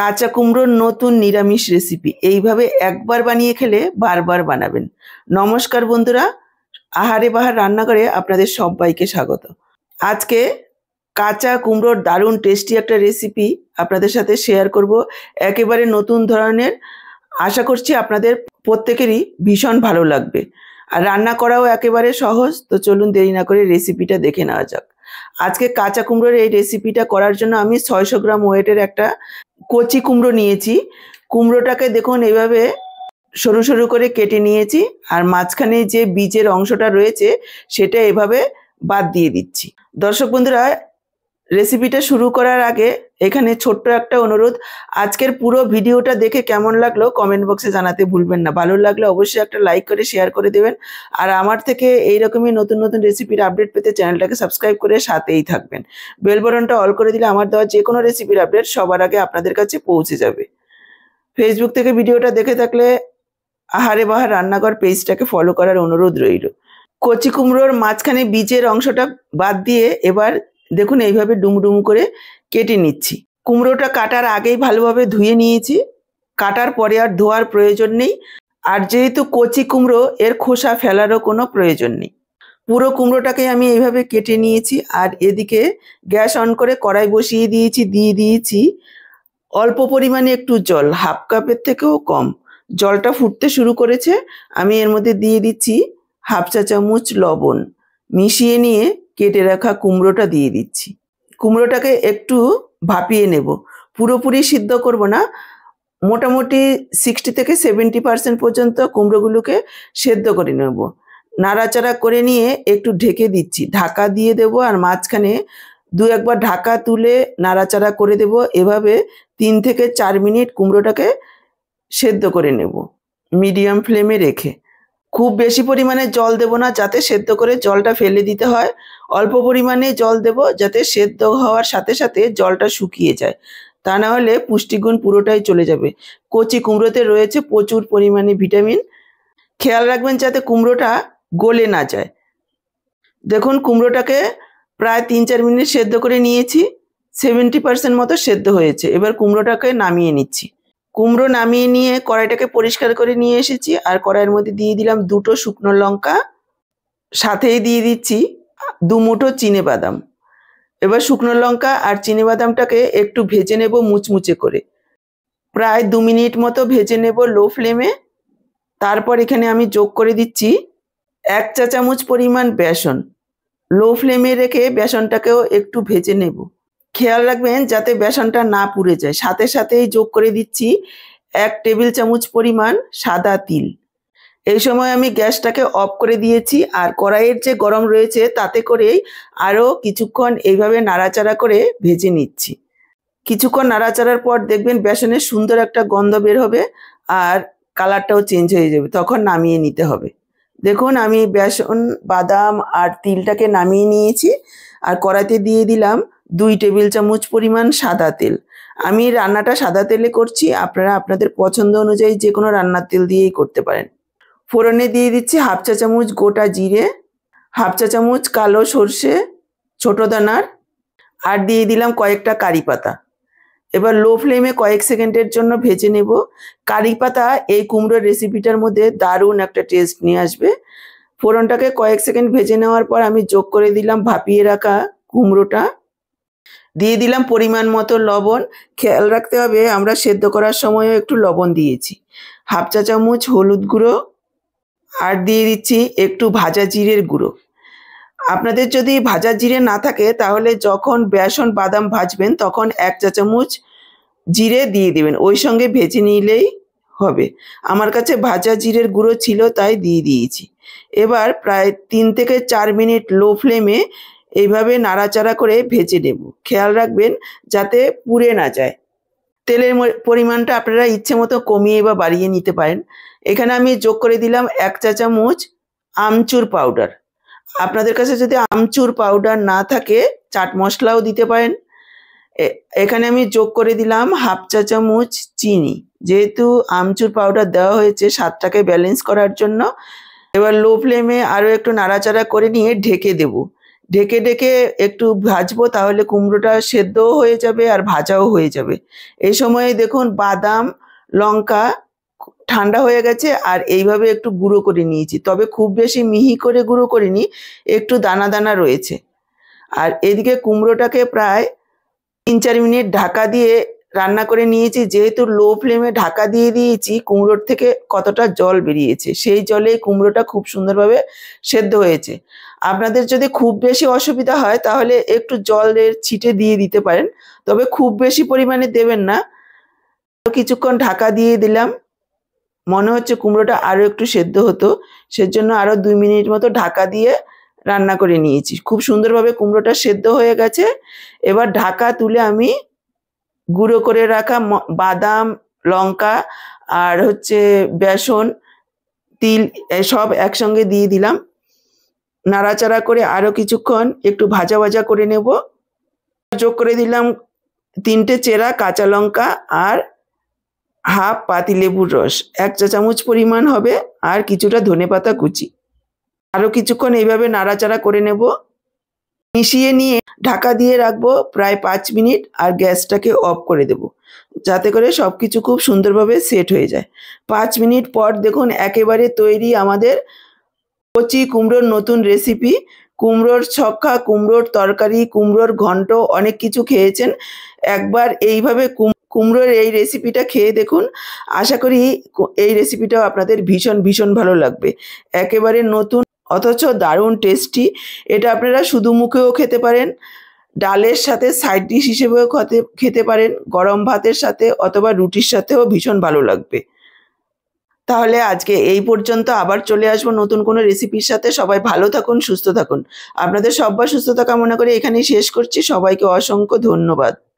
কাঁচা কুমড়োর নতুন নিরামিষ রেসিপি এইভাবে একবার বানিয়ে খেলে বারবার বানাবেন নমস্কার বন্ধুরা আহারে বাহার রান্নাঘরে আপনাদের সবাইকে স্বাগত আজকে কাঁচা কুমড়োর দারুণ টেস্টি একটা রেসিপি আপনাদের সাথে শেয়ার করব একেবারে নতুন ধরনের আশা করছি আপনাদের প্রত্যেকেরই ভীষণ ভালো লাগবে আর রান্না করাও একেবারে সহজ তো চলুন দেরি না করে রেসিপিটা দেখে নেওয়া যাক আজকে কাঁচা কুমড়োর এই রেসিপিটা করার জন্য আমি ছয়শো গ্রাম ওয়েটের একটা কচি কুমড়ো নিয়েছি কুমড়োটাকে দেখুন এভাবে সরু সরু করে কেটে নিয়েছি আর মাঝখানে যে বীজের অংশটা রয়েছে সেটা এভাবে বাদ দিয়ে দিচ্ছি দর্শক বন্ধুরা রেসিপিটা শুরু করার আগে এখানে ছোট্ট একটা অনুরোধ আজকের পুরো ভিডিওটা দেখে কেমন লাগলো কমেন্ট বক্সে জানাতে ভুলবেন না ভালো লাগলে অবশ্যই একটা লাইক করে শেয়ার করে দেবেন আর আমার থেকে এই রকমই নতুন নতুন রেসিপির আপডেট পেতে চ্যানেলটাকে সাবস্ক্রাইব করে সাথেই থাকবেন বেলবরণটা অল করে দিলে আমার দেওয়া যে কোনো রেসিপির আপডেট সবার আগে আপনাদের কাছে পৌঁছে যাবে ফেসবুক থেকে ভিডিওটা দেখে থাকলে আহারে বাহার রান্নাঘর পেজটাকে ফলো করার অনুরোধ রইল কচি কুমড়োর মাঝখানে বীজের অংশটা বাদ দিয়ে এবার দেখুন এইভাবে ডুমডুম করে কেটে নিচ্ছি কুমড়োটা কাটার আগেই ভালোভাবে ধুয়ে নিয়েছি কাটার পরে আর ধোয়ার প্রয়োজন নেই আর যেহেতু কচি কুমড়ো এর খোসা ফেলারও কোনো প্রয়োজন নেই পুরো কুমড়োটাকে আমি এইভাবে কেটে নিয়েছি আর এদিকে গ্যাস অন করে কড়াই বসিয়ে দিয়েছি দিয়ে দিয়েছি অল্প পরিমাণে একটু জল হাফ কাপের থেকেও কম জলটা ফুটতে শুরু করেছে আমি এর মধ্যে দিয়ে দিচ্ছি হাফ চা চামচ লবণ মিশিয়ে নিয়ে কেটে রাখা কুমড়োটা দিয়ে দিচ্ছি কুমড়োটাকে একটু ভাপিয়ে নেব পুরোপুরি সিদ্ধ করব না মোটামুটি সিক্সটি থেকে সেভেন্টি পার্সেন্ট পর্যন্ত কুমড়োগুলোকে সেদ্ধ করে নেব নাড়াচাড়া করে নিয়ে একটু ঢেকে দিচ্ছি ঢাকা দিয়ে দেব আর মাঝখানে দু একবার ঢাকা তুলে নাড়াচাড়া করে দেব এভাবে তিন থেকে চার মিনিট কুমড়োটাকে সেদ্ধ করে নেব মিডিয়াম ফ্লেমে রেখে খুব বেশি পরিমাণে জল দেব না যাতে সেদ্ধ করে জলটা ফেলে দিতে হয় অল্প পরিমাণে জল দেব যাতে সেদ্ধ হওয়ার সাথে সাথে জলটা শুকিয়ে যায় তা না হলে পুষ্টিগুণ পুরোটাই চলে যাবে কচি কুমড়োতে রয়েছে প্রচুর পরিমাণে ভিটামিন খেয়াল রাখবেন যাতে কুমড়োটা গলে না যায় দেখুন কুমড়োটাকে প্রায় তিন চার মিনিট সেদ্ধ করে নিয়েছি সেভেন্টি পার্সেন্ট মতো সেদ্ধ হয়েছে এবার কুমড়োটাকে নামিয়ে নিচ্ছি কুমড়ো নামিয়ে নিয়ে কড়াইটাকে পরিষ্কার করে নিয়ে এসেছি আর কড়াইয়ের মধ্যে দিয়ে দিলাম দুটো শুকনো লঙ্কা সাথেই দিয়ে দিচ্ছি দুমুঠো চিনে বাদাম এবার শুকনো লঙ্কা আর চিনে বাদামটাকে একটু ভেজে নেব মুচমুচে করে প্রায় দু মিনিট মতো ভেজে নেব লো ফ্লেমে তারপর এখানে আমি যোগ করে দিচ্ছি এক চা চামচ পরিমাণ বেসন লো ফ্লেমে রেখে বেসনটাকেও একটু ভেজে নেবো খেয়াল রাখবেন যাতে বেসনটা না পুড়ে যায় সাথে সাথেই যোগ করে দিচ্ছি এক টেবিল চামচ পরিমাণ সাদা তিল এই সময় আমি গ্যাসটাকে অফ করে দিয়েছি আর কড়াইয়ের যে গরম রয়েছে তাতে করেই আরও কিছুক্ষণ এইভাবে নাড়াচাড়া করে ভেজে নিচ্ছি কিছুক্ষণ নাড়াচাড়ার পর দেখবেন বেসনের সুন্দর একটা গন্ধ বের হবে আর কালারটাও চেঞ্জ হয়ে যাবে তখন নামিয়ে নিতে হবে দেখুন আমি বেসন বাদাম আর তিলটাকে নামিয়ে নিয়েছি আর কড়াইতে দিয়ে দিলাম দুই টেবিল চামচ পরিমাণ সাদা তেল আমি রান্নাটা সাদা তেলে করছি আপনারা আপনাদের পছন্দ অনুযায়ী যে কোনো রান্নার তেল দিয়েই করতে পারেন ফোড়নে দিয়ে দিচ্ছি হাফ চা চামচ গোটা জিরে হাফ চা চামচ কালো সর্ষে ছোটো দানার আর দিয়ে দিলাম কয়েকটা কারি পাতা এবার লো ফ্লেমে কয়েক সেকেন্ডের জন্য ভেজে নেব কারি পাতা এই কুমড়োর রেসিপিটার মধ্যে দারুণ একটা টেস্ট নিয়ে আসবে ফোড়নটাকে কয়েক সেকেন্ড ভেজে নেওয়ার পর আমি যোগ করে দিলাম ভাপিয়ে রাখা কুমড়োটা দিয়ে দিলাম পরিমাণ মতো লবণ খেয়াল রাখতে হবে আমরা সেদ্ধ করার সময়ও একটু লবণ দিয়েছি হাফ চা চামচ হলুদ গুঁড়ো আর দিয়ে দিচ্ছি একটু ভাজা জিরের গুঁড়ো আপনাদের যদি ভাজা জিরে না থাকে তাহলে যখন বেসন বাদাম ভাজবেন তখন এক চা চামচ জিরে দিয়ে দেবেন ওই সঙ্গে ভেজে নিলেই হবে আমার কাছে ভাজা জিরের গুঁড়ো ছিল তাই দিয়ে দিয়েছি এবার প্রায় তিন থেকে চার মিনিট লো ফ্লেমে এইভাবে নাড়াচাড়া করে ভেজে নেব খেয়াল রাখবেন যাতে পুড়ে না যায় তেলের পরিমাণটা আপনারা ইচ্ছে মতো কমিয়ে বা বাড়িয়ে নিতে পারেন এখানে আমি যোগ করে দিলাম এক চা চামচ আমচুর পাউডার আপনাদের কাছে যদি আমচুর পাউডার না থাকে চাট মশলাও দিতে পারেন এখানে আমি যোগ করে দিলাম হাফ চা চামচ চিনি যেহেতু আমচুর পাউডার দেওয়া হয়েছে স্বাদটাকে ব্যালেন্স করার জন্য এবার লো ফ্লেমে আরও একটু নাড়াচাড়া করে নিয়ে ঢেকে দেবো ঢেকে ডেকে একটু ভাজবো তাহলে কুমড়োটা সেদ্ধও হয়ে যাবে আর ভাজাও হয়ে যাবে এই সময়ে দেখুন বাদাম লঙ্কা ঠান্ডা হয়ে গেছে আর এইভাবে একটু গুঁড়ো করে নিয়েছি তবে খুব বেশি মিহি করে গুঁড়ো করিনি একটু দানা দানা রয়েছে আর এদিকে কুমড়োটাকে প্রায় তিন চার মিনিট ঢাকা দিয়ে রান্না করে নিয়েছি যেহেতু লো ফ্লেমে ঢাকা দিয়ে দিয়েছি কুমড়োর থেকে কতটা জল বেরিয়েছে সেই জলে কুমড়োটা খুব সুন্দরভাবে সেদ্ধ হয়েছে আপনাদের যদি খুব বেশি অসুবিধা হয় তাহলে একটু জলের ছিটে দিয়ে দিতে পারেন তবে খুব বেশি পরিমাণে দেবেন না কিছুক্ষণ ঢাকা দিয়ে দিলাম মনে হচ্ছে কুমড়োটা আরও একটু সেদ্ধ হতো সেজন্য আরও দুই মিনিট মতো ঢাকা দিয়ে রান্না করে নিয়েছি খুব সুন্দরভাবে কুমড়োটা সেদ্ধ হয়ে গেছে এবার ঢাকা তুলে আমি গুঁড়ো করে রাখা বাদাম লঙ্কা আর হচ্ছে বেসন তিল সব একসঙ্গে দিয়ে দিলাম নাড়াচাড়া করে আরও কিছুক্ষণ একটু ভাজা ভাজা করে নেব যোগ করে দিলাম তিনটে চেরা কাঁচা লঙ্কা আর হাফ পাতি লেবুর রস এক চা চামচ পরিমাণ হবে আর কিছুটা ধনে পাতা কুচি আরও কিছুক্ষণ এইভাবে নাড়াচাড়া করে নেব মিশিয়ে নিয়ে ঢাকা দিয়ে রাখবো প্রায় পাঁচ মিনিট আর গ্যাসটাকে অফ করে দেব যাতে করে সব কিছু খুব সুন্দরভাবে সেট হয়ে যায় পাঁচ মিনিট পর দেখুন একেবারে তৈরি আমাদের কচি কুমড়োর নতুন রেসিপি কুমড়োর ছক্কা কুমড়োর তরকারি কুমড়োর ঘন্ট অনেক কিছু খেয়েছেন একবার এইভাবে কুমড়োর এই রেসিপিটা খেয়ে দেখুন আশা করি এই রেসিপিটাও আপনাদের ভীষণ ভীষণ ভালো লাগবে একেবারে নতুন অথচ দারুণ টেস্টি এটা আপনারা শুধু মুখেও খেতে পারেন ডালের সাথে সাইড ডিশ হিসেবেও খেতে খেতে পারেন গরম ভাতের সাথে অথবা রুটির সাথেও ভীষণ ভালো লাগবে তাহলে আজকে এই পর্যন্ত আবার চলে আসবো নতুন কোনো রেসিপির সাথে সবাই ভালো থাকুন সুস্থ থাকুন আপনাদের সব্বার সুস্থতা কামনা করে এখানেই শেষ করছি সবাইকে অসংখ্য ধন্যবাদ